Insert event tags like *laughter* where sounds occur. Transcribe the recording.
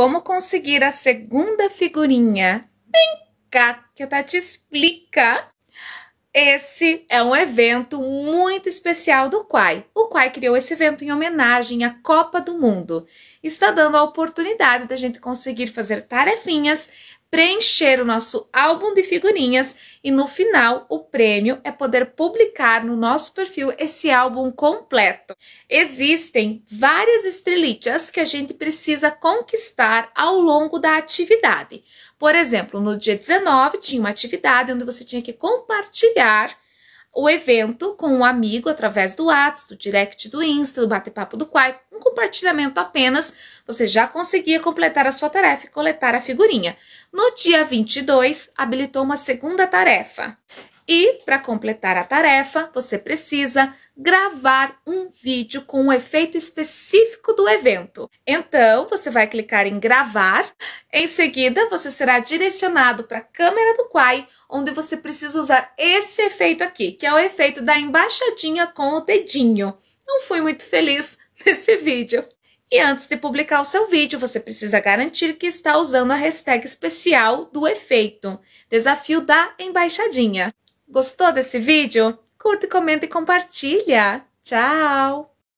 como conseguir a segunda figurinha? Vem cá que eu a tá te explica. Esse é um evento muito especial do Quai. O Quai criou esse evento em homenagem à Copa do Mundo. Está dando a oportunidade da gente conseguir fazer tarefinhas preencher o nosso álbum de figurinhas e no final o prêmio é poder publicar no nosso perfil esse álbum completo. Existem várias estrelitas que a gente precisa conquistar ao longo da atividade. Por exemplo, no dia 19 tinha uma atividade onde você tinha que compartilhar o evento com um amigo através do Whats, do direct do Insta, do bate-papo do Quai, um compartilhamento apenas, você já conseguia completar a sua tarefa e coletar a figurinha. No dia 22, habilitou uma segunda tarefa. E para completar a tarefa, você precisa gravar um vídeo com um efeito específico do evento. Então, você vai clicar em gravar, em seguida você será direcionado para a câmera do Quai, onde você precisa usar esse efeito aqui, que é o efeito da embaixadinha com o dedinho. Não fui muito feliz *laughs* nesse vídeo. E antes de publicar o seu vídeo, você precisa garantir que está usando a hashtag especial do efeito, desafio da embaixadinha. Gostou desse vídeo? Curte, comenta e compartilha. Tchau!